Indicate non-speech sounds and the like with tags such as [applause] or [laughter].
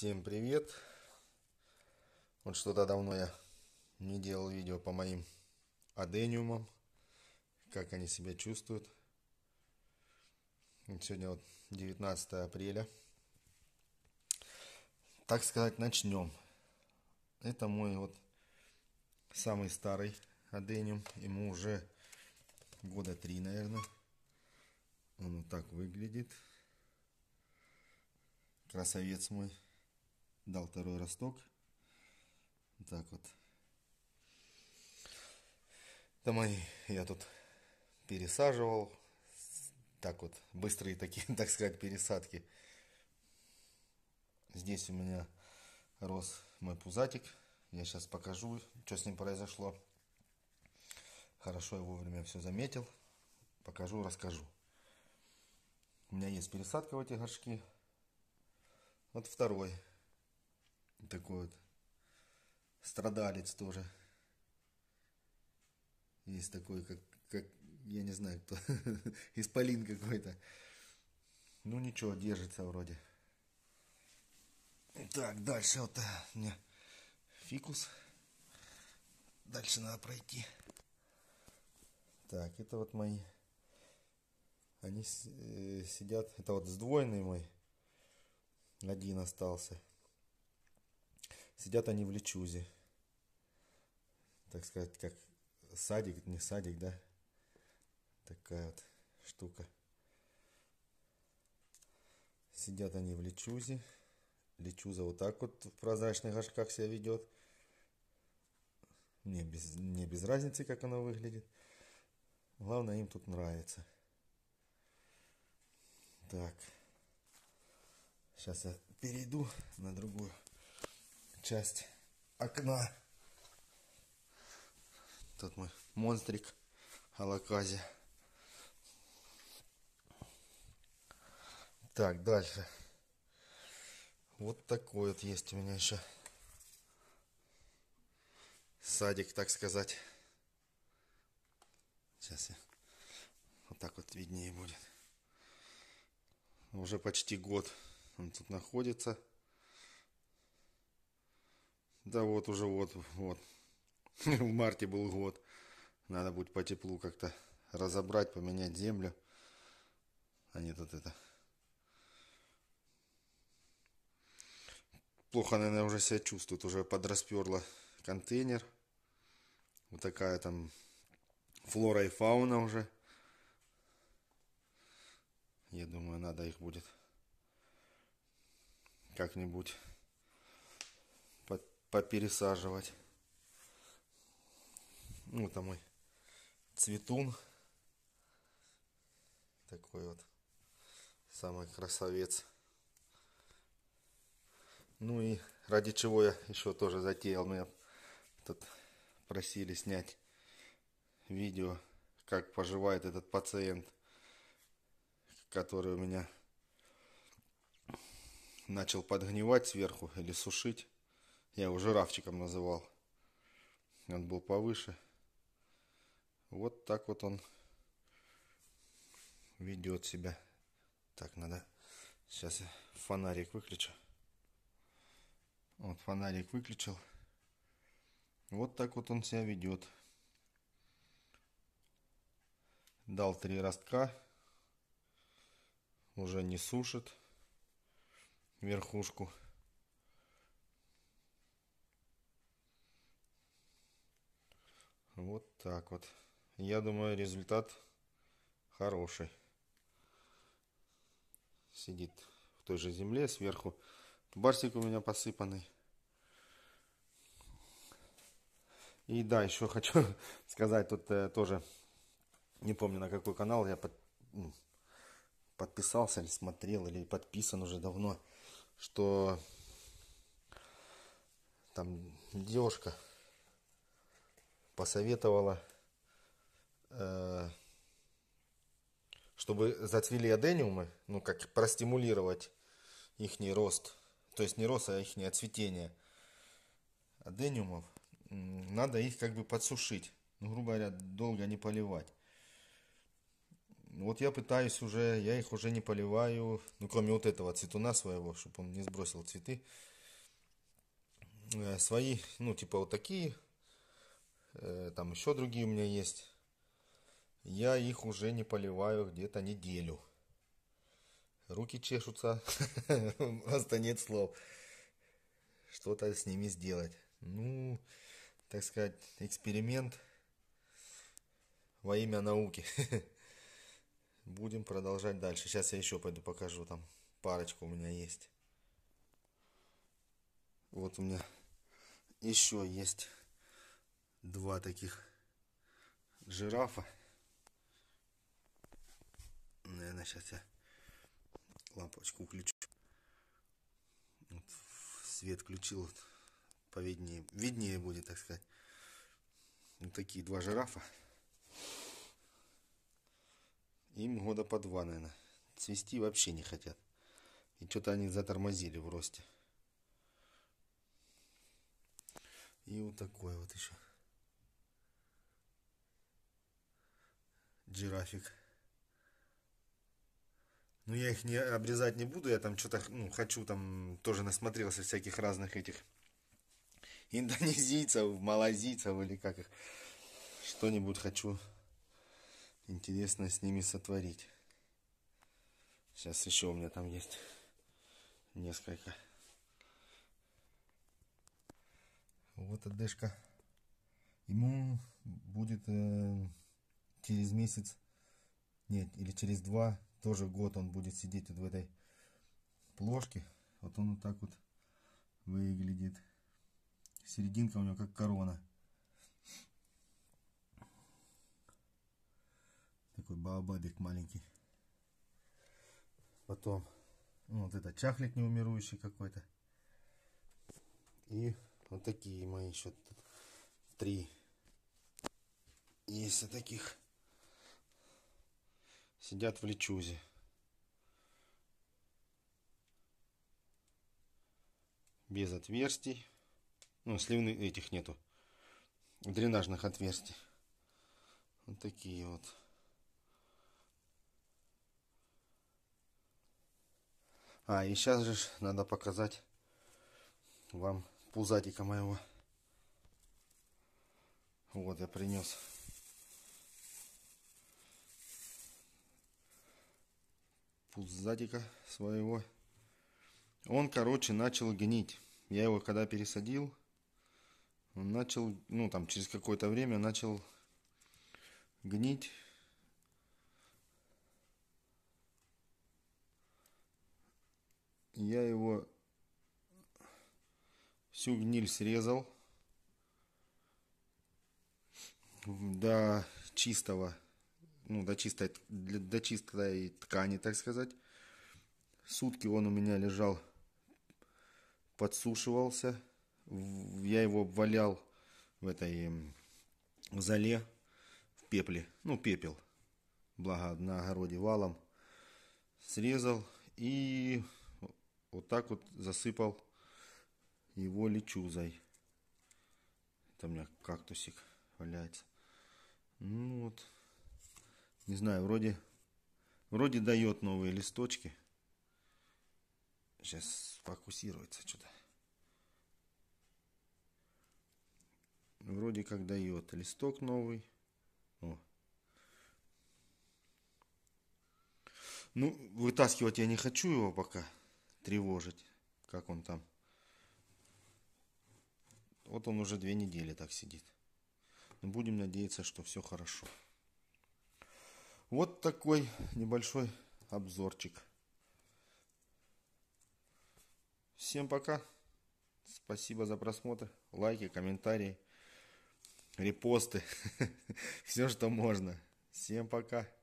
Всем привет! Вот что-то давно я не делал видео по моим адениумам, как они себя чувствуют. Сегодня вот 19 апреля. Так сказать, начнем. Это мой вот самый старый адениум. Ему уже года три, наверное. Он вот так выглядит. Красавец мой дал второй росток. так вот. Там я тут пересаживал. Так вот, быстрые такие, [laughs] так сказать, пересадки. Здесь у меня рос мой пузатик. Я сейчас покажу, что с ним произошло. Хорошо я вовремя все заметил. Покажу, расскажу. У меня есть пересадка в эти горшки. Вот второй такой вот страдалец тоже. Есть такой, как, как я не знаю кто, [laughs] исполин какой-то. Ну ничего, держится вроде. Так, дальше вот э, у меня фикус. Дальше надо пройти. Так, это вот мои. Они э, сидят. Это вот сдвоенный мой. Один остался. Сидят они в личузе, Так сказать, как садик, не садик, да? Такая вот штука. Сидят они в личузе, личуза вот так вот в прозрачных горшках себя ведет. Мне без, мне без разницы, как она выглядит. Главное, им тут нравится. Так. Сейчас я перейду на другую часть окна. Тут мой монстрик Алакази. Так, дальше. Вот такой вот есть у меня еще садик, так сказать. Сейчас я вот так вот виднее будет. Уже почти год он тут находится. Да вот уже вот, вот. [laughs] В марте был год. Надо будет по теплу как-то разобрать, поменять землю. А не тут это. Плохо, наверное, уже себя чувствует. Уже подрасперла контейнер. Вот такая там флора и фауна уже. Я думаю, надо их будет как-нибудь попересаживать. Ну, это мой цветун. Такой вот самый красавец. Ну и ради чего я еще тоже затеял. Меня тут просили снять видео, как поживает этот пациент, который у меня начал подгнивать сверху или сушить. Я его жирафчиком называл. Он был повыше. Вот так вот он ведет себя. Так, надо... Сейчас я фонарик выключу. Вот фонарик выключил. Вот так вот он себя ведет. Дал три ростка. Уже не сушит верхушку. Вот так вот. Я думаю, результат хороший. Сидит в той же земле сверху. Барсик у меня посыпанный. И да, еще [laughs] хочу сказать, тут э, тоже не помню на какой канал я под, ну, подписался или смотрел, или подписан уже давно, что там девушка посоветовала, э, чтобы зацвели адениумы, ну, как простимулировать их рост, то есть не рост, а их цветение адениумов, надо их как бы подсушить, ну, грубо говоря, долго не поливать. Вот я пытаюсь уже, я их уже не поливаю, ну, кроме вот этого цветуна своего, чтобы он не сбросил цветы. Э, свои, ну, типа вот такие Э, там еще другие у меня есть. Я их уже не поливаю где-то неделю. Руки чешутся, [laughs] просто нет слов. Что-то с ними сделать. Ну, так сказать, эксперимент во имя науки. [laughs] Будем продолжать дальше. Сейчас я еще пойду покажу, там парочку у меня есть. Вот у меня еще есть два таких жирафа. Наверное, сейчас я лампочку включу. Вот свет включил, повиднее, виднее будет, так сказать. Вот такие два жирафа. Им года по два, наверное. цвести вообще не хотят. И что-то они затормозили в росте. И вот такое вот еще. Джирафик. Ну, я их не обрезать не буду, я там что-то, ну, хочу там, тоже насмотрелся всяких разных этих индонезийцев, малазийцев или как их. Что-нибудь хочу интересно с ними сотворить. Сейчас еще у меня там есть несколько. Вот одышка. Ему будет... Э через месяц, нет, или через два, тоже год он будет сидеть вот в этой плошке. Вот он вот так вот выглядит. Серединка у него как корона. Такой баобабик маленький. Потом ну, вот это чахлик неумирующий какой-то. И вот такие мои еще три. Есть таких сидят в лечузе. Без отверстий. Ну, сливных этих нету. Дренажных отверстий. Вот такие вот. А, и сейчас же надо показать вам пузатика моего. Вот я принес. пузатика своего. Он, короче, начал гнить. Я его когда пересадил, он начал, ну там через какое-то время начал гнить. Я его всю гниль срезал до чистого ну, до чистой, до чистой ткани, так сказать. Сутки он у меня лежал, подсушивался. Я его валял в этой в зале, в пепле. Ну, пепел. Благо, на огороде валом. Срезал и вот так вот засыпал его лечузой. Это у меня кактусик валяется. Ну вот, не знаю, вроде, вроде дает новые листочки. Сейчас фокусируется что-то. Вроде как дает листок новый. О. Ну, вытаскивать я не хочу его пока. Тревожить. Как он там. Вот он уже две недели так сидит. Но будем надеяться, что все хорошо. Вот такой небольшой обзорчик. Всем пока. Спасибо за просмотр. Лайки, комментарии, репосты. [laughs] Все, что можно. Всем пока.